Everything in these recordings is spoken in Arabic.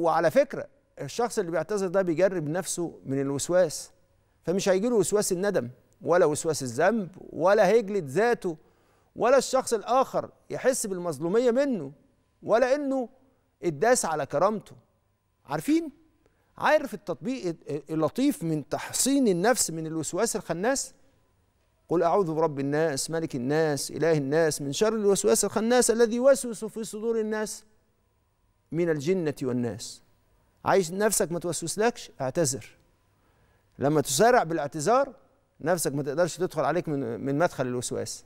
وعلى فكره الشخص اللي بيعتذر ده بيجرب نفسه من الوسواس فمش هيجي له وسواس الندم ولا وسواس الذنب ولا هيجلد ذاته ولا الشخص الاخر يحس بالمظلوميه منه ولا انه اداس على كرامته عارفين عارف التطبيق اللطيف من تحصين النفس من الوسواس الخناس قل اعوذ برب الناس ملك الناس اله الناس من شر الوسواس الخناس الذي يوسوس في صدور الناس من الجنة والناس عايش نفسك ما توسوسلكش اعتذر لما تسارع بالاعتذار نفسك ما تقدرش تدخل عليك من من مدخل الوسواس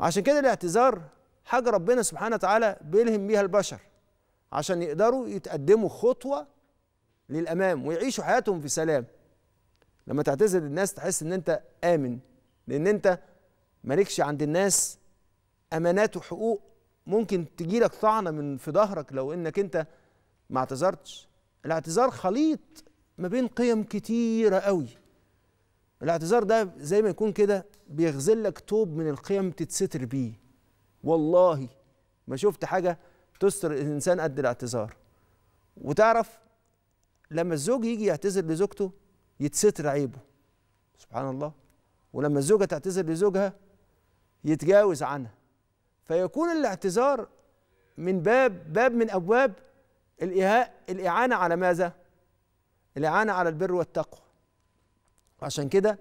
عشان كده الاعتذار حاجة ربنا سبحانه وتعالى بيلهم بيها البشر عشان يقدروا يتقدموا خطوة للأمام ويعيشوا حياتهم في سلام لما تعتذر للناس تحس إن أنت آمن لأن أنت مالكش عند الناس أمانات وحقوق ممكن تجيلك طعنه من في ظهرك لو انك انت ما اعتذرتش الاعتذار خليط ما بين قيم كتيره قوي الاعتذار ده زي ما يكون كده بيغزل لك توب من القيم تتستر بيه والله ما شفت حاجه تستر الانسان قد الاعتذار وتعرف لما الزوج يجي يعتذر لزوجته يتستر عيبه سبحان الله ولما الزوجه تعتذر لزوجها يتجاوز عنها فيكون الاعتذار من باب باب من ابواب الإهاء الاعانه على ماذا؟ الاعانه على البر والتقوى عشان كده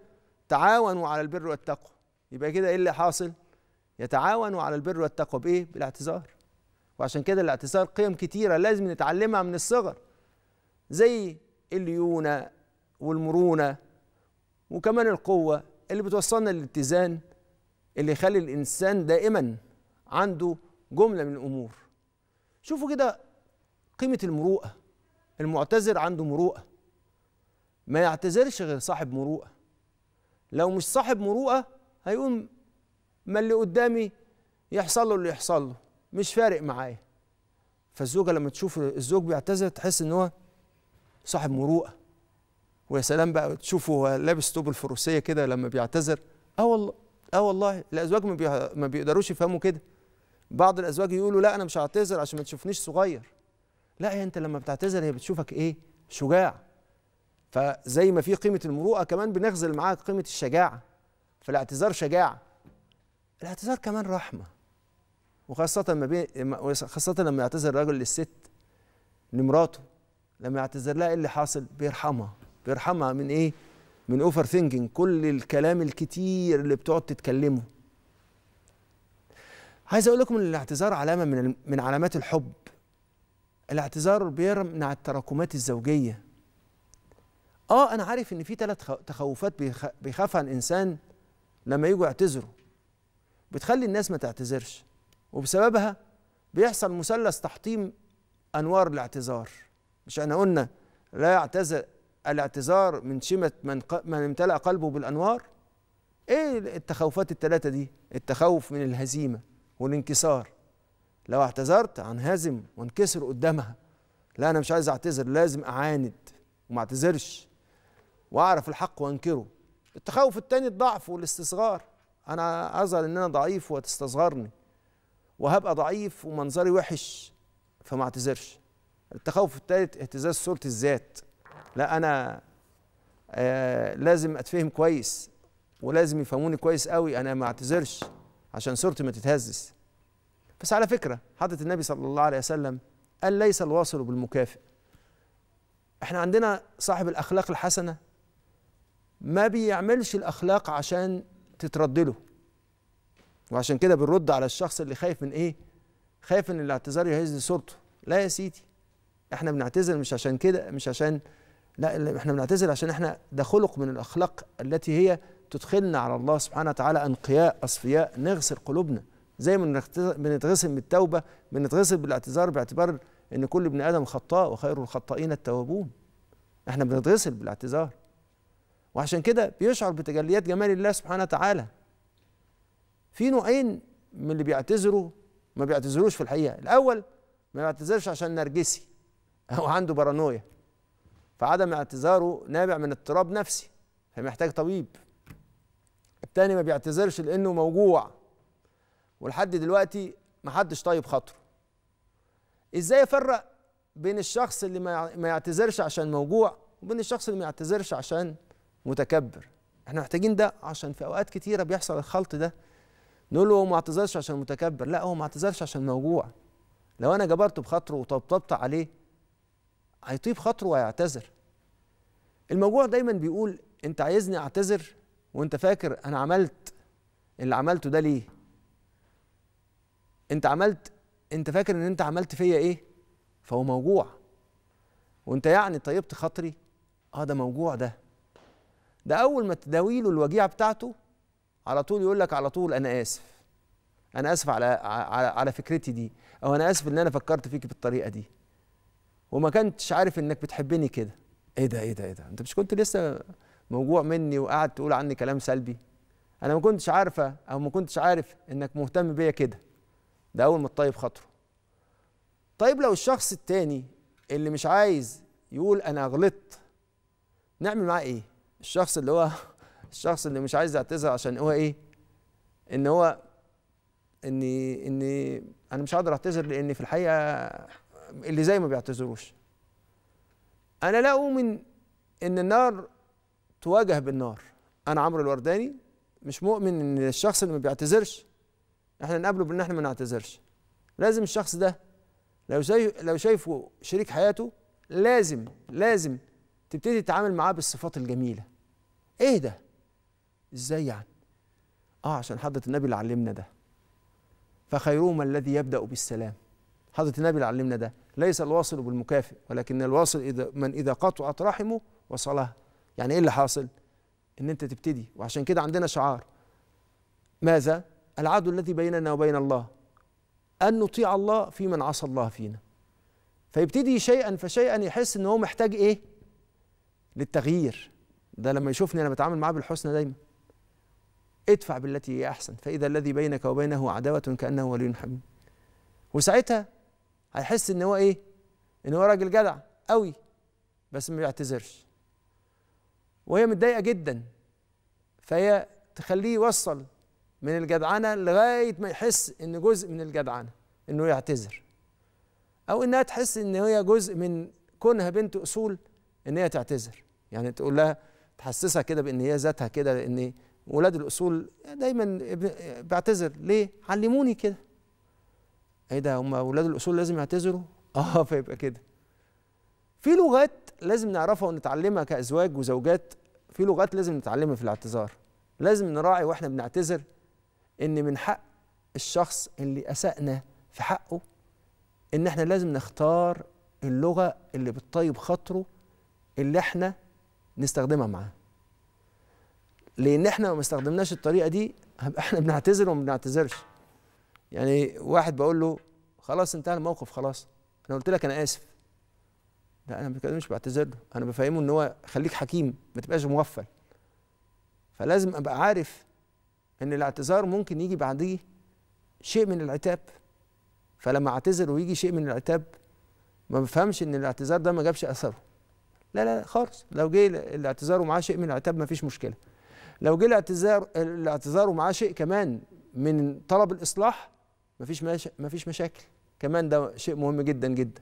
تعاونوا على البر والتقوى يبقى كده ايه اللي حاصل؟ يتعاونوا على البر والتقوى بايه؟ بالاعتذار وعشان كده الاعتذار قيم كتيره لازم نتعلمها من الصغر زي الليونه والمرونه وكمان القوه اللي بتوصلنا للاتزان اللي يخلي الانسان دائما عنده جمله من الامور شوفوا كده قيمه المروءه المعتذر عنده مروءه ما يعتذرش غير صاحب مروءه لو مش صاحب مروءه هيقول ما اللي قدامي يحصل له اللي يحصل له مش فارق معايا فالزوجه لما تشوف الزوج بيعتذر تحس ان هو صاحب مروءه ويا سلام بقى تشوفه هو لابس توب الفروسيه كده لما بيعتذر اه والله اه والله الازواج ما بيقدروش يفهموا كده بعض الازواج يقولوا لا انا مش هعتذر عشان ما تشوفنيش صغير لا هي انت لما بتعتذر هي بتشوفك ايه شجاع فزي ما في قيمه المروءه كمان بنغزل معاها قيمه الشجاعه فالاعتذار شجاعه الاعتذار كمان رحمه وخاصه ما بين خاصه لما يعتذر الراجل للست لمراته لما يعتذر لها ايه اللي حاصل بيرحمها بيرحمها من ايه من اوفر ثينكينج كل الكلام الكتير اللي بتقعد تتكلمه عايز اقول لكم ان الاعتذار علامه من من علامات الحب الاعتذار بيمنع التراكمات الزوجيه اه انا عارف ان في ثلاث تخوفات بيخافها الانسان لما يجوا يعتذروا بتخلي الناس ما تعتذرش وبسببها بيحصل مثلث تحطيم انوار الاعتذار مش احنا قلنا لا يعتذر الاعتذار من شمة من, من امتلأ قلبه بالأنوار ايه التخوفات الثلاثة دي التخوف من الهزيمة والانكسار لو اعتذرت هنهزم وانكسر قدامها لا انا مش عايز اعتذر لازم اعاند وما اعتذرش واعرف الحق وانكره التخوف التاني الضعف والاستصغار انا اظهر ان انا ضعيف وتستصغرني وهبقى ضعيف ومنظري وحش فما اعتذرش التخوف التالت اهتزاز صورة الذات لا انا آه لازم اتفهم كويس ولازم يفهموني كويس قوي انا ما اعتذرش عشان صورتي ما تتهزز بس على فكرة حضرة النبي صلى الله عليه وسلم قال ليس الواصل بالمكافئ احنا عندنا صاحب الأخلاق الحسنة ما بيعملش الأخلاق عشان تتردله وعشان كده بنرد على الشخص اللي خايف من ايه خايف ان الاعتذار يهز صورته لا يا سيدي احنا بنعتذر مش عشان كده مش عشان لا احنا بنعتذر عشان احنا ده خلق من الاخلاق التي هي تدخلنا على الله سبحانه وتعالى أنقياء أصفياء نغسل قلوبنا زي ما بنتغسل بالتوبة بنتغسل بالاعتذار باعتبار إن كل ابن آدم خطاء وخير الخطائين التوابون احنا بنتغسل بالاعتذار وعشان كده بيشعر بتجليات جمال الله سبحانه وتعالى في نوعين من اللي بيعتذروا ما بيعتذروش في الحقيقة الأول ما بيعتذرش عشان نرجسي أو عنده بارانويا فعدم اعتذاره نابع من اضطراب نفسي فمحتاج طبيب التاني ما بيعتذرش لانه موجوع ولحد دلوقتي ما حدش طيب خاطره ازاي افرق بين الشخص اللي ما يعتذرش عشان موجوع وبين الشخص اللي ما يعتذرش عشان متكبر احنا محتاجين ده عشان في اوقات كتيره بيحصل الخلط ده نقول له هو ما اعتذرش عشان متكبر لا هو ما اعتذرش عشان موجوع لو انا جبرته بخاطره وطبطبت عليه هيطيب خاطره وهيعتذر الموجوع دايما بيقول انت عايزني اعتذر وانت فاكر انا عملت اللي عملته ده ليه انت عملت انت فاكر ان انت عملت فيا ايه فهو موجوع وانت يعني طيبت خاطري اه ده موجوع ده ده اول ما تداويله الوجيعه بتاعته على طول يقول لك على طول انا اسف انا اسف على على, على فكرتي دي او انا اسف ان انا فكرت فيك بالطريقه دي وما كنتش عارف انك بتحبني كده ايه ده ايه ده ايه ده انت مش كنت لسه موجوع مني وقعد تقول عني كلام سلبي انا ما كنتش عارفه او ما كنتش عارف انك مهتم بيا كده ده اول ما الطيب خاطره طيب لو الشخص التاني اللي مش عايز يقول انا غلطت نعمل معاه ايه الشخص اللي هو الشخص اللي مش عايز يعتذر عشان هو ايه ان هو اني اني انا مش هقدر اعتذر لان في الحقيقه اللي زي ما بيعتذروش انا لا اؤمن ان النار تواجه بالنار انا عمرو الورداني مش مؤمن ان الشخص اللي ما بيعتذرش احنا نقابله بان احنا ما نعتذرش لازم الشخص ده لو شايف لو شايفه شريك حياته لازم لازم تبتدي تتعامل معاه بالصفات الجميله ايه ده ازاي يعني اه عشان حضره النبي اللي علمنا ده فخيرهما الذي يبدا بالسلام حضره النبي اللي علمنا ده ليس الواصل بالمكافئ ولكن الواصل إذا من اذا قطعت رحمه وصلها يعني ايه اللي حاصل ان انت تبتدي وعشان كده عندنا شعار ماذا العدو الذي بيننا وبين الله ان نطيع الله في من عصى الله فينا فيبتدي شيئا فشيئا يحس ان هو محتاج ايه للتغيير ده لما يشوفني انا بتعامل معاه بالحسنى دايما ادفع بالتي هي احسن فاذا الذي بينك وبينه عداوه كانه ولي حميم وساعتها هيحس ان هو ايه ان هو راجل جدع قوي بس ما بيعتذرش وهي متضايقه جدا فهي تخليه يوصل من الجدعنه لغايه ما يحس ان جزء من الجدعنه انه يعتذر او انها تحس ان هي جزء من كونها بنت اصول ان هي تعتذر يعني تقول لها تحسسها كده بان هي ذاتها كده لان ولاد الاصول دايما بعتذر ليه علموني كده ايه ده هم ولاد الاصول لازم يعتذروا اه فيبقى كده في لغات لازم نعرفها ونتعلمها كأزواج وزوجات في لغات لازم نتعلمها في الاعتذار لازم نراعي واحنا بنعتذر ان من حق الشخص اللي اسأنا في حقه ان احنا لازم نختار اللغه اللي بتطيب خاطره اللي احنا نستخدمها معاه لان احنا لو ما استخدمناش الطريقه دي هبقى احنا بنعتذر وما بنعتذرش يعني واحد بقول له خلاص انتهى الموقف خلاص انا قلت لك انا اسف لا انا ما بتكلمش بعتذر له انا بفهمه ان هو خليك حكيم ما تبقاش مغفل فلازم ابقى عارف ان الاعتذار ممكن يجي بعديه شيء من العتاب فلما اعتذر ويجي شيء من العتاب ما بفهمش ان الاعتذار ده ما جابش اثره لا لا خالص لو جه الاعتذار ومعاه شيء من العتاب ما فيش مشكله لو جه الاعتذار الاعتذار ومعاه شيء كمان من طلب الاصلاح ما فيش ما فيش مشاكل كمان ده شيء مهم جدا جدا